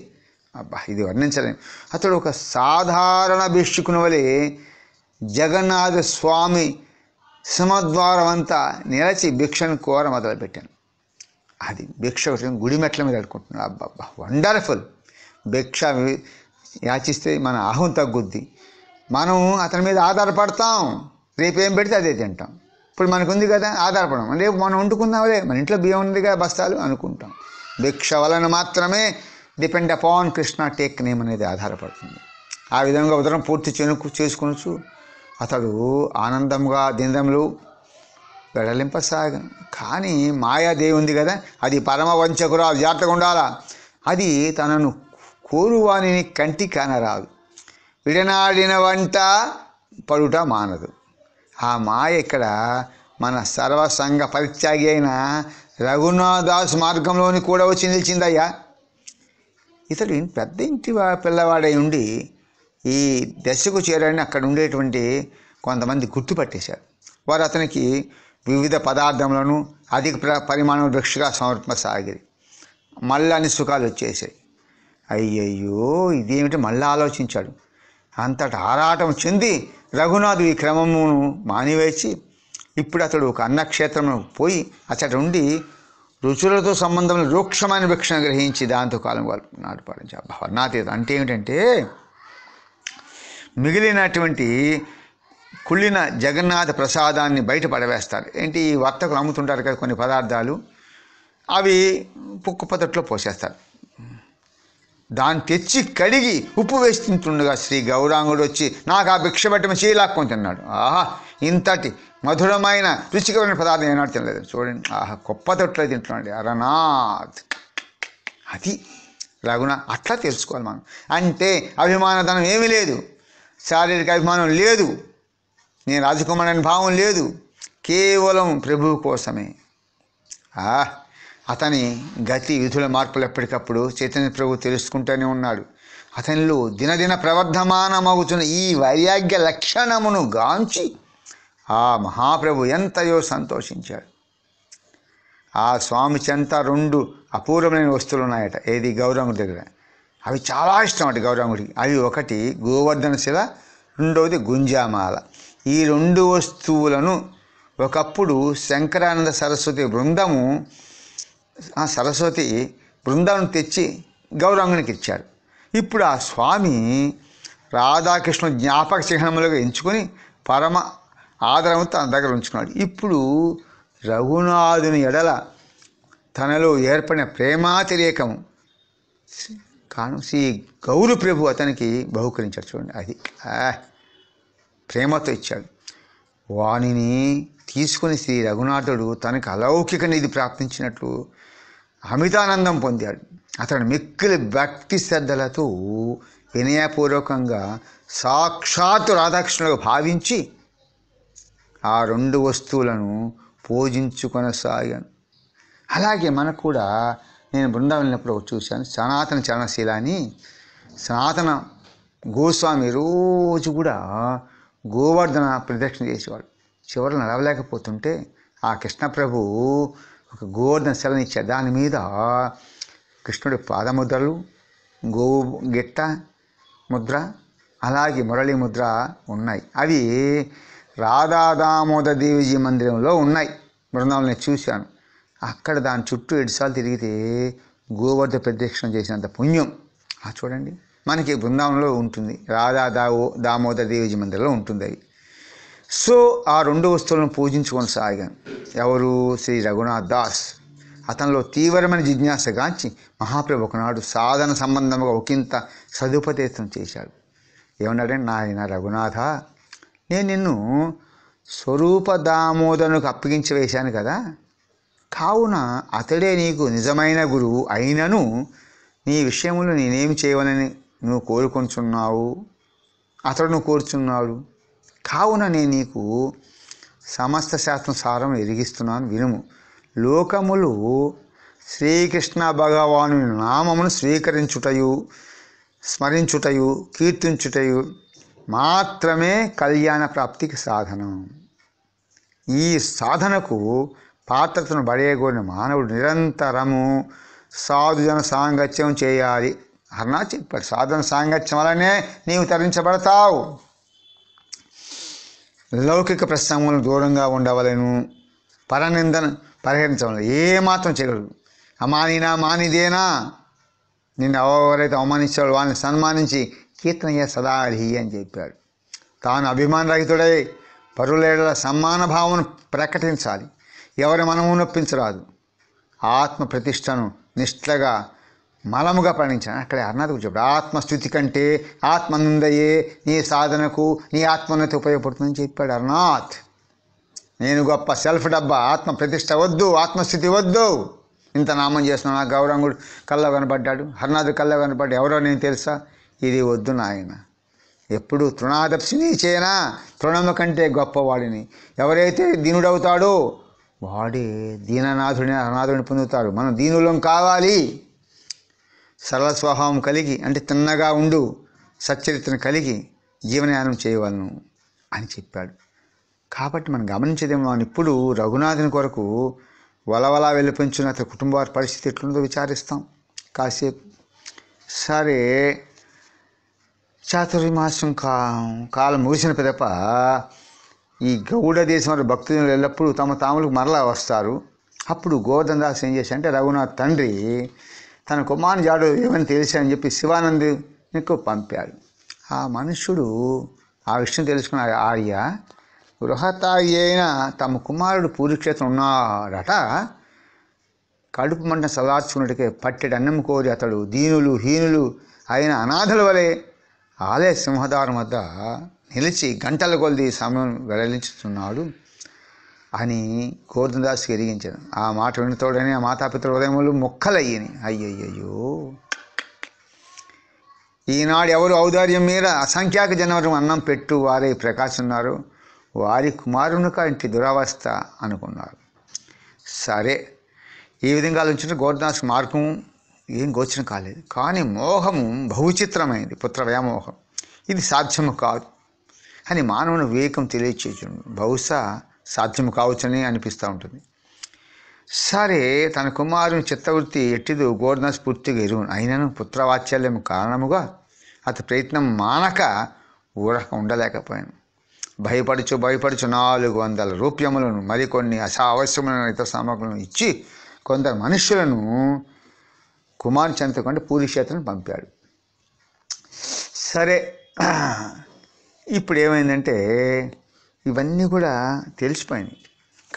అబ్బా ఇది వర్ణించలేము అతడు ఒక సాధారణ భిక్షుకుని వలె జగన్నాథ స్వామి అంతా నిలచి భిక్షను కోర మొదలుపెట్టాను అది భిక్ష గుడి మెట్ల మీద అడుకుంటున్నాడు అబ్బా వండర్ఫుల్ భిక్ష యాచిస్తే మన ఆహం తగ్గుద్ది మనం అతని మీద ఆధారపడతాం రేపు ఏం పెడితే అదే తింటాం ఇప్పుడు మనకుంది కదా ఆధారపడం రేపు మనం వండుకుందాంలే మన ఇంట్లో బియ్యం ఉందిగా బస్తాలు అనుకుంటాం భిక్ష వలన మాత్రమే depend upon Krishna take name అనేది ఆధారపడుతుంది ఆ విధంగా ఉదరం పూర్తి చెనుకు చేసుకునొచ్చు అతడు ఆనందంగా దినములు వెడలింపసాగను కానీ మాయాదేవి ఉంది కదా అది పరమవంచకురా జాగ్రత్తగా ఉండాలా అది తనను కోరువాణిని కంటి కానరాదు విడనాడిన వంట పడుట మానదు ఆ మాయ ఇక్కడ మన సర్వసంగ పరిత్యాగి అయిన రఘునాథాస్ మార్గంలోని కూడా వచ్చి నిలిచిందయ్యా ఇతడు పెద్ద ఇంటి పిల్లవాడై ఉండి ఈ దశకు చేరని అక్కడ ఉండేటువంటి కొంతమంది గుర్తుపట్టేశారు వారు అతనికి వివిధ పదార్థములను అధిక పరిమాణం భిక్షగా సాగిరి మళ్ళీ అన్ని సుఖాలు వచ్చేసాయి అయ్యయ్యో ఇదేమిటి మళ్ళీ ఆలోచించాడు అంతటా ఆరాటం చెంది రఘునాథుడు ఈ క్రమమును మానివేసి ఇప్పుడు అతడు ఒక అన్నక్షేత్రంలో పోయి అతడు ఉండి రుచులతో సంబంధం రూక్షమైన భిక్షణ గ్రహించి దాంతో కాలం వాళ్ళు నాటుపాడించి వర్ణాతీత అంటే ఏమిటంటే మిగిలినటువంటి కుళ్ళిన జగన్నాథ ప్రసాదాన్ని బయట పడవేస్తారు ఏంటి ఈ వర్తకులు అమ్ముతుంటారు కదా కొన్ని పదార్థాలు అవి పుక్కు పొదట్లో పోసేస్తారు దాన్ని తెచ్చి కడిగి ఉప్పు వేసి శ్రీ గౌరాంగుడు వచ్చి నాకు ఆ భిక్ష పెట్టమ చేయలాక్కొని తిన్నాడు ఆహా ఇంతటి మధురమైన రుచికరమైన పదార్థం ఏనాడు తినలేదు చూడండి ఆహా గొప్ప తొట్లో తింటున్నాడు అరనాథ్ అది రఘున అట్లా తెలుసుకోవాలి మనం అంటే అభిమానధనం ఏమీ లేదు శారీరక అభిమానం లేదు నేను రాజకుమారుని భావం లేదు కేవలం ప్రభువు కోసమే ఆ అతని గతి విధుల మార్పులు ఎప్పటికప్పుడు చైతన్య ప్రభు తెలుసుకుంటూనే ఉన్నాడు అతనిలో దినదిన ప్రవర్ధమానమవుతున్న ఈ వైరాగ్య లక్షణమును గాంచి ఆ మహాప్రభు ఎంతయో సంతోషించాడు ఆ స్వామి చెంత రెండు అపూర్వమైన వస్తువులు ఉన్నాయట ఏది గౌరంగుడి దగ్గర అవి చాలా ఇష్టం అటు గౌరంగుడికి అవి ఒకటి గోవర్ధన శిల రెండవది గుంజామాల ఈ రెండు వస్తువులను ఒకప్పుడు శంకరానంద సరస్వతి బృందము సరస్వతి బృందాలను తెచ్చి గౌరాంగునికి ఇచ్చాడు ఇప్పుడు ఆ స్వామి రాధాకృష్ణ జ్ఞాపక చిహ్నములుగా ఎంచుకొని పరమ ఆదరము తన దగ్గర ఉంచుకున్నాడు ఇప్పుడు రఘునాథుని ఎడల తనలో ఏర్పడిన ప్రేమాతిరేకము కాను శ్రీ గౌరు ప్రభు అతనికి బహుకరించాడు చూడండి అది ప్రేమతో ఇచ్చాడు వాణిని తీసుకుని శ్రీ రఘునాథుడు తనకు అలౌకిక నిధి ప్రాప్తించినట్లు అమితానందం పొందాడు అతడు మిక్కిలి భక్తి శ్రద్ధలతో వినయపూర్వకంగా సాక్షాత్ రాధాకృష్ణుడు భావించి ఆ రెండు వస్తువులను పూజించుకొనసాగాను అలాగే మనకు కూడా నేను బృందావనం వెళ్ళినప్పుడు చూశాను సనాతన చరణశీలాని సనాతన గోస్వామి రోజు కూడా గోవర్ధన ప్రదక్షిణ చేసేవాడు చివరి నడవలేకపోతుంటే ఆ ప్రభు ఒక గోవర్ధన శిలని ఇచ్చాడు దాని మీద కృష్ణుడి పాదముద్రలు గో గిట్ట ముద్ర అలాగే మురళి ముద్ర ఉన్నాయి అవి రాధా దామోద దేవిజీ మందిరంలో ఉన్నాయి బృందాలు నేను చూశాను అక్కడ దాని చుట్టూ ఎడిసార్లు తిరిగితే గోవర్ధ ప్రదక్షిణ చేసినంత పుణ్యం ఆ చూడండి మనకి బృందావనంలో ఉంటుంది రాధా దావో దామోదర దేవిజీ మందిరంలో ఉంటుంది అది సో ఆ రెండు వస్తువులను పూజించుకొని సాగాను ఎవరు శ్రీ రఘునాథ్ దాస్ అతనిలో తీవ్రమైన జిజ్ఞాస గాంచి మహాప్రభు ఒకనాడు సాధన సంబంధంగా ఒకంత సదుపదేశం చేశాడు ఏమన్నాడంటే నాయన రఘునాథ నేను నిన్ను స్వరూప దామోదరునికి అప్పగించి వేశాను కదా కావున అతడే నీకు నిజమైన గురువు అయినను నీ విషయంలో నేనేమి చేయవనని నువ్వు కోరుకుంటున్నావు అతడు నువ్వు కోరుచున్నాడు కావున నేను నీకు సమస్త శాస్త్రం సారం ఎరిగిస్తున్నాను వినుము లోకములు శ్రీకృష్ణ భగవాను నామమును స్వీకరించుటయు స్మరించుటయు కీర్తించుటయు మాత్రమే కళ్యాణ ప్రాప్తికి సాధనం ఈ సాధనకు పాత్రతను బడేగోరిన మానవుడు నిరంతరము సాధుజన సాంగత్యం చేయాలి అన్నా చెప్పాడు సాధన సాంగత్యం వలనే నీవు తరించబడతావు లౌకిక ప్రసంగం దూరంగా ఉండవలను పరనిందన పరిహరించవలను ఏమాత్రం చేయగలరు అమానినా మానిదేనా నిన్ను ఎవరైతే అవమానించాడు వాళ్ళని సన్మానించి కీర్తనయ్య సదాహి అని చెప్పాడు తాను అభిమాన రహితుడై పరులేడల సమ్మాన భావం ప్రకటించాలి ఎవరి మనము నొప్పించరాదు ఆత్మ ప్రతిష్టను నిష్ఠగా మలముగా ప్రయాణించాను అక్కడ అర్నాథ్ గురించి చెప్పాడు ఆత్మస్థుతి కంటే ఆత్మనుందయే నీ సాధనకు నీ ఆత్మోన్నతి ఉపయోగపడుతుందని చెప్పాడు అర్నాథ్ నేను గొప్ప సెల్ఫ్ డబ్బా ఆత్మ ప్రతిష్ట వద్దు ఆత్మస్థితి వద్దు ఇంత నామం చేస్తున్నా నా గౌరంగుడు కళ్ళ కనపడ్డాడు హర్నాథ్ కళ్ళ కనపడ్డా ఎవరో నేను తెలుసా ఇది వద్దు నాయన ఎప్పుడు తృణాదర్శిని చేయనా తృణము కంటే గొప్పవాడిని ఎవరైతే దీనుడవుతాడో వాడే దీననాథుడిని అనాథుడిని పొందుతాడు మనం దీనులం కావాలి సరళ స్వభావం కలిగి అంటే తిన్నగా ఉండు సచ్చరిత్రను కలిగి జీవనయానం చేయవలను అని చెప్పాడు కాబట్టి మనం గమనించదేమో అని ఇప్పుడు రఘునాథుని కొరకు వలవల వెళ్ళిపించిన అతని కుటుంబ పరిస్థితి ఎట్లుందో విచారిస్తాం కాసేపు సరే చాతుర్మాసం కా కాలం ముగిసిన పిదప ఈ గౌడ దేశం వారి భక్తులు ఎల్లప్పుడూ తమ తాములకు మరలా వస్తారు అప్పుడు గోవర్ధన్ దాస్ ఏం చేశాడంటే రఘునాథ్ తండ్రి తన జాడు ఏమని తెలిసాడని చెప్పి శివానందునికి పంపాడు ఆ మనుష్యుడు ఆ విషయం తెలుసుకున్న ఆర్య గృహతాయి అయిన తమ కుమారుడు పూరిక్షేత్రం ఉన్నాడట కడుపు మంట సలార్చుకున్నట్టుకే పట్టెడు అన్నం కోరి అతడు దీనులు హీనులు అయిన అనాథల వలె ఆలయ సింహదారం వద్ద నిలిచి గంటల కొలది సమయం వెడలించుతున్నాడు అని గోర్ధనదాసు ఎరిగించాడు ఆ మాట తోడనే ఆ మాతాపితృ హృదయములు మొక్కలయ్యని అయ్యయ్యో ఈనాడు ఎవరు ఔదార్యం మీద అసంఖ్యాక జనవరం అన్నం పెట్టు వారే ఉన్నారు వారి కుమారుని కంటి దురవస్థ అనుకున్నారు సరే ఈ విధంగా ఆలోచించిన గోర్ధనాస్ మార్గం ఏం గోచరం కాలేదు కానీ మోహము బహుచిత్రమైంది పుత్ర వ్యామోహం ఇది సాధ్యము కాదు అని మానవుని వివేకం తెలియచేచుండు బహుశా సాధ్యం కావచ్చని అనిపిస్తూ ఉంటుంది సరే తన కుమారుని చిత్తవృత్తి ఎట్టిదు గోర్ధన స్ఫూర్తిగా ఎరువును అయినను పుత్రవాత్సల్యం కారణముగా అతని ప్రయత్నం మానక ఊరక ఉండలేకపోయాను భయపడుచు భయపడుచు నాలుగు వందల రూప్యములను మరికొన్ని అసావశ్యమైన ఇతర సామగ్రులను ఇచ్చి కొందరు మనుషులను కుమార్ పూజ క్షేత్రాన్ని పంపాడు సరే ఇప్పుడు ఏమైందంటే ఇవన్నీ కూడా తెలిసిపోయినాయి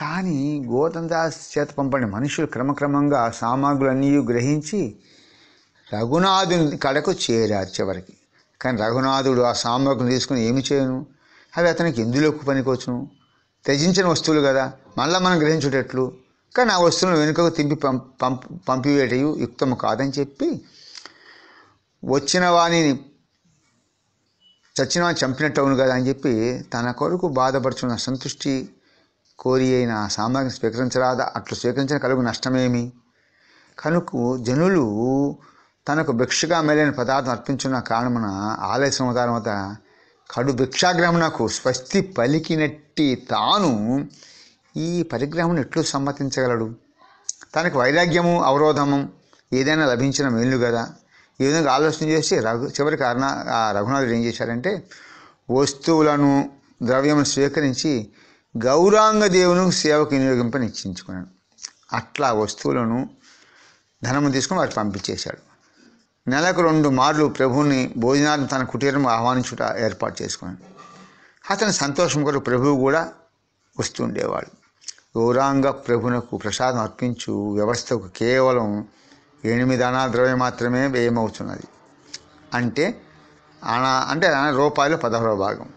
కానీ గోతం దాస్ చేత పంపని మనుషులు క్రమక్రమంగా సామాగ్రులన్నీ గ్రహించి రఘునాథుని కడకు చేరారు చివరికి కానీ రఘునాథుడు ఆ సామాగ్రిని తీసుకుని ఏమి చేయను అవి అతనికి ఎందులోకి పనికొచ్చును త్యజించిన వస్తువులు కదా మళ్ళీ మనం గ్రహించుటట్లు కానీ ఆ వస్తువులను వెనుకకు తింపి పంపి పంపివేటయు యుక్తము కాదని చెప్పి వచ్చిన వాణిని చచ్చినా చంపినట్టు అవును కదా అని చెప్పి తన కొరకు బాధపడుచున్న సంతృష్టి కోరి అయిన సామాగ్రి స్వీకరించరాదా అట్లు స్వీకరించిన కలుగు నష్టమేమి కనుక జనులు తనకు భిక్షగా మేలైన పదార్థం అర్పించున్న కారణమున ఆలయ సంవతారం వద్ద కడు భిక్షాగ్రహమునకు స్వస్తి పలికినట్టి తాను ఈ పరిగ్రహమును ఎట్లు సమ్మతించగలడు తనకు వైరాగ్యము అవరోధము ఏదైనా లభించిన మేలు కదా ఈ విధంగా ఆలోచన చేసి రఘు చివరికి ఆ రఘునాథుడు ఏం చేశారంటే వస్తువులను ద్రవ్యమును స్వీకరించి గౌరాంగ దేవునికి సేవకు వినియోగింపని నిశ్చయించుకున్నాడు అట్లా వస్తువులను ధనము తీసుకుని వారికి పంపించేశాడు నెలకు రెండు మార్లు ప్రభువుని భోజనాన్ని తన కుటీరం ఆహ్వానించుట ఏర్పాటు చేసుకున్నాడు అతని సంతోషం కొరకు ప్రభువు కూడా వస్తుండేవాడు గౌరాంగ ప్రభునకు ప్రసాదం అర్పించు వ్యవస్థకు కేవలం ఎనిమిది అనా ద్రవ్యం మాత్రమే వ్యయమవుతున్నది అంటే అనా అంటే రూపాయలు పదహారవ భాగం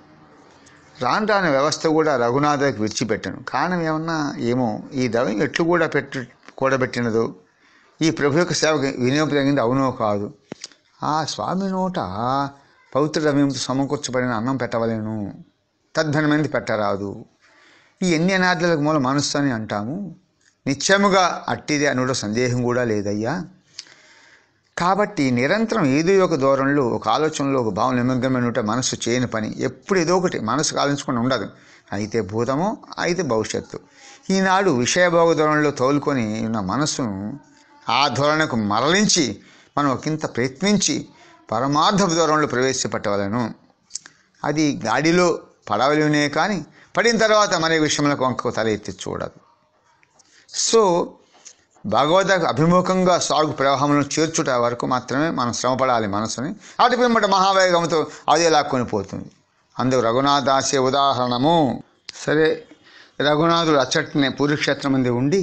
రాను రాని వ్యవస్థ కూడా రఘునాథకి విడిచిపెట్టను కారణం ఏమన్నా ఏమో ఈ ద్రవ్యం ఎట్లు కూడా పెట్టు కూడబెట్టినదో ఈ ప్రభు యొక్క సేవకు వినియోగం అవునో కాదు ఆ స్వామి నోట పవిత్ర ద్రవ్యంతో సమకూర్చబడిన అన్నం పెట్టవలేను తద్ధనమైనది పెట్టరాదు ఈ ఎన్ని అనాథలకు మూల మనస్సు అని అంటాము నిత్యముగా అట్టిదే అనుడో సందేహం కూడా లేదయ్యా కాబట్టి నిరంతరం ఏదో ఒక దూరంలో ఒక ఆలోచనలో ఒక భావన నిమగ్నమైన ఉంటే మనసు చేయని పని ఎప్పుడు ఏదో ఒకటి మనసు కాలించకుండా ఉండదు అయితే భూతము అయితే భవిష్యత్తు ఈనాడు విషయభోగ ధోరణిలో తోలుకొని ఉన్న మనసును ఆ ధోరణకు మరలించి మనం ఒకంత ప్రయత్నించి పరమార్థ ధోరణిలో ప్రవేశపెట్టవలను అది గాడిలో పడవలునే కానీ పడిన తర్వాత మరే విషయంలో వంకకు తల ఎత్తి చూడదు సో భగవద్ అభిముఖంగా సాగు ప్రవాహంలో చేర్చుట వరకు మాత్రమే మనం శ్రమపడాలి మనసుని అటు పిమ్మట మహావేగంతో అదే లాక్కొని పోతుంది అందుకు రఘునాథాసే ఉదాహరణము సరే రఘునాథుడు అచ్చట్నే పురుక్షేత్రం మంది ఉండి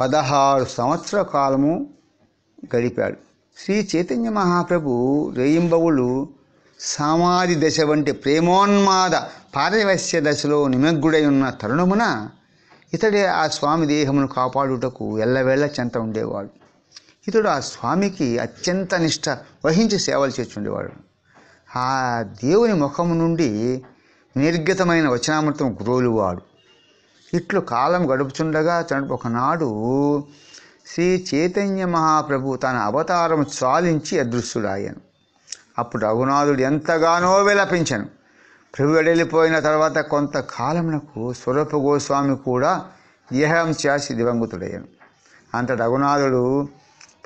పదహారు సంవత్సర కాలము గడిపాడు శ్రీ చైతన్య మహాప్రభు రేయింబవులు సమాధి దశ వంటి ప్రేమోన్మాద పారవస్య దశలో నిమగ్గుడై ఉన్న తరుణమున ఇతడే ఆ స్వామి దేహమును కాపాడుటకు ఎల్లవేళ చెంత ఉండేవాడు ఇతడు ఆ స్వామికి అత్యంత నిష్ట వహించి సేవలు చేస్తుండేవాడు ఆ దేవుని ముఖము నుండి నిర్గతమైన వచనామృతం గురువులువాడు ఇట్లు కాలం గడుపుచుండగా తనకు ఒకనాడు శ్రీ చైతన్య మహాప్రభు తన అవతారం చాలించి అదృశ్యుడాయను అప్పుడు రఘునాథుడు ఎంతగానో విలపించను వెడలిపోయిన తర్వాత కొంతకాలమునకు స్వరూప గోస్వామి కూడా ఇహం చేసి దివంగతుడయ్యాను అంత రఘునాథుడు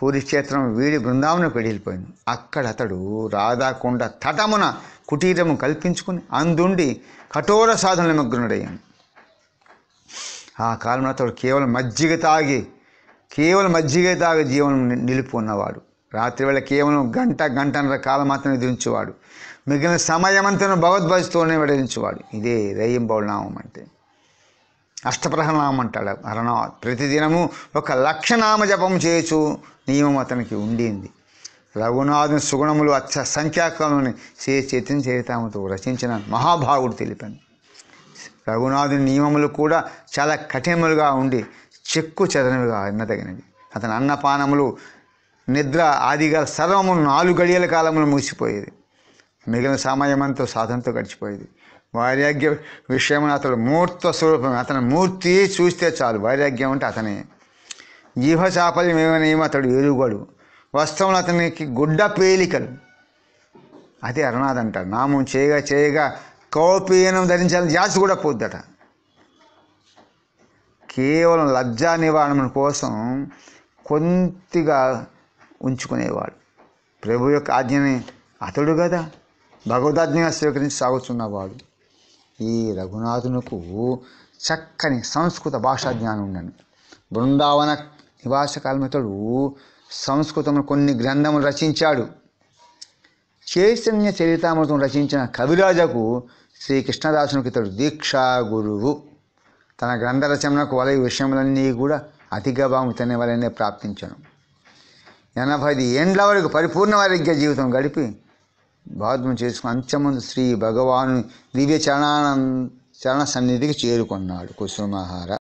పూరిక్షేత్రం వీడి బృందావనకు వెళ్ళిపోయింది అక్కడ అతడు రాధాకొండ తటమున కుటీరము కల్పించుకుని అందుండి కఠోర సాధన నిమగ్నుడయ్యాను ఆ కాలంలో అతడు కేవలం మజ్జిగ తాగి కేవలం మజ్జిగ తాగి జీవనం నిలిపి ఉన్నవాడు రాత్రివేళ కేవలం గంట గంటన్నర కాలం మాత్రమే దించేవాడు మిగిలిన సమయమంతను భగవద్భజతోనే వెడలించువాడు ఇదే నామం అంటే అష్టప్రహనామం అంటాడు అరణా ప్రతిదినము ఒక లక్షనామ జపం చేయొచ్చు నియమం అతనికి ఉండింది రఘునాథుని సుగుణములు అచ్చ సంఖ్యాకాలని శ్రీ చైతన్య చరితామతో రచించిన మహాభావుడు తెలిపింది రఘునాథుని నియమములు కూడా చాలా కఠినములుగా ఉండి చెక్కు చదనవిగా ఎన్నదగినవి అతని అన్నపానములు నిద్ర ఆదిగా సర్వము నాలుగు గడియల కాలంలో ముగిసిపోయేది మిగిలిన సమయమంతా సాధనతో గడిచిపోయేది వైరాగ్య విషయమని అతడు మూర్త స్వరూపం అతని మూర్తి చూస్తే చాలు వైరాగ్యం అంటే అతనే జీవ చాపల్యం ఏమనేమో అతడు ఎరుగడు వస్త్రములు అతనికి గుడ్డ పేలికలు అది అరుణాథ్ అంట నామం చేయగా చేయగా కౌపీయనం ధరించాలని జాతి కూడా పోద్దట కేవలం లజ్జా నివారణ కోసం కొద్దిగా ఉంచుకునేవాడు ప్రభు యొక్క ఆజ్ఞని అతడు కదా భగవదాజ్ఞగా స్వీకరించి సాగుతున్నవాడు ఈ రఘునాథునకు చక్కని సంస్కృత భాషా జ్ఞానం ఉండను బృందావన నివాస కాలమితుడు సంస్కృతము కొన్ని గ్రంథములు రచించాడు చైతన్య చరితామృతం రచించిన కవిరాజకు శ్రీకృష్ణదాసునికి ఇతడు దీక్షా గురువు తన గ్రంథ రచనకు వలయ విషయములన్నీ కూడా అతిగభావం ఇతని వలనే ప్రాప్తించను ఎనభై ఏండ్ల వరకు పరిపూర్ణ వారిగ్య జీవితం గడిపి భారతం చేసుకుని అంత్యమందు శ్రీ భగవాను దివ్య చరణానంద చరణ సన్నిధికి చేరుకున్నాడు కుసుమహార